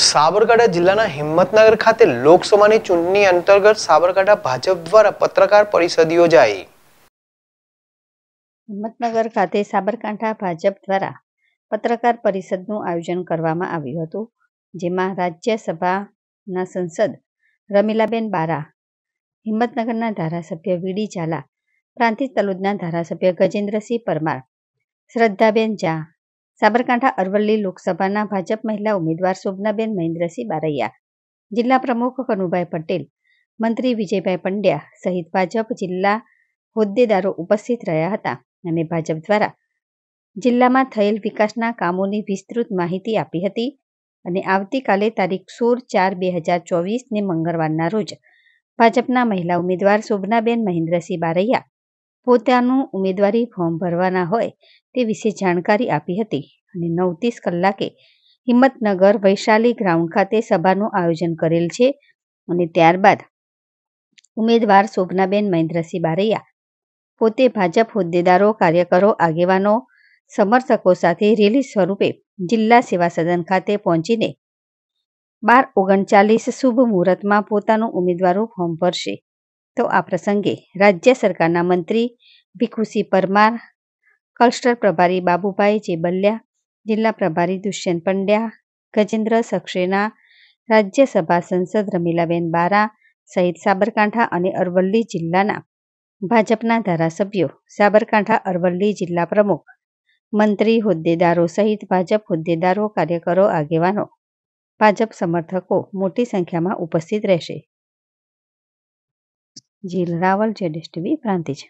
સાબરકાંઠા જિલ્લાના હિંમતનગર ખાતે લોકસભાની ચૂંટણી અંતર્ગત સાબરકાંઠા ભાજપ દ્વારા પત્રકાર પરિષદ યોજાઈ હિંમતનગર ખાતે સાબરકાંઠા ભાજપ દ્વારા પત્રકાર પરિષદનું આયોજન કરવામાં આવ્યું હતું જેમાં રાજ્યસભાના સંસદ રમીલાબેન બારા હિંમતનગરના ધારાસભ્ય વીડી ઝાલા પ્રાંતિજ તલોદના ધારાસભ્ય ગજેન્દ્રસિંહ પરમાર શ્રદ્ધાબેન ઝા સાબરકાંઠા અરવલ્લી લોકસભાના ભાજપ મહિલા ઉમેદવાર શોભનાબેન મહેન્દ્રસિંહ બારૈયા જિલ્લા પ્રમુખ કનુભાઈ પટેલ મંત્રી વિજયભાઈ પંડ્યા સહિત ભાજપ જિલ્લા હોદ્દેદારો ઉપસ્થિત રહ્યા હતા અને ભાજપ દ્વારા જિલ્લામાં થયેલ વિકાસના કામોની વિસ્તૃત માહિતી આપી હતી અને આવતીકાલે તારીખ સોળ ચાર બે હજાર ચોવીસને મંગળવારના રોજ ભાજપના મહિલા ઉમેદવાર શોભનાબેન મહેન્દ્રસિંહ બારૈયા પોતાનું ઉમેદવારી ફોર્મ ભરવાના હોય તે વિશે જાણકારી આપી હતી અને નવ ત્રીસ કલાકે હિંમતનગર વૈશાલી ગ્રાઉન્ડ ખાતે સભાનું આયોજન કરેલ છે અને ત્યારબાદ ઉમેદવાર શોભનાબેન મહેન્દ્રસિંહ બારૈયા પોતે ભાજપ હોદ્દેદારો કાર્યકરો આગેવાનો સમર્થકો સાથે રેલી સ્વરૂપે જિલ્લા સેવા સદન ખાતે પહોંચીને બાર ઓગણચાલીસ શુભ મુહૂર્તમાં પોતાનું ઉમેદવારો ફોર્મ ભરશે તો આ પ્રસંગે રાજ્ય સરકારના મંત્રી ભીખુસિંહ પરમાર ક્લસ્ટર પ્રભારી બાબુભાઈ જે જિલ્લા પ્રભારી દુષ્યંત પંડ્યા ગજેન્દ્ર સક્ષેના રાજ્યસભા સંસદ રમીલાબેન બારા સહિત સાબરકાંઠા અને અરવલ્લી જિલ્લાના ભાજપના ધારાસભ્યો સાબરકાંઠા અરવલ્લી જિલ્લા પ્રમુખ મંત્રી હોદ્દેદારો સહિત ભાજપ હોદ્દેદારો કાર્યકરો આગેવાનો ભાજપ સમર્થકો મોટી સંખ્યામાં ઉપસ્થિત રહેશે Jil Raval Z S TV Prantij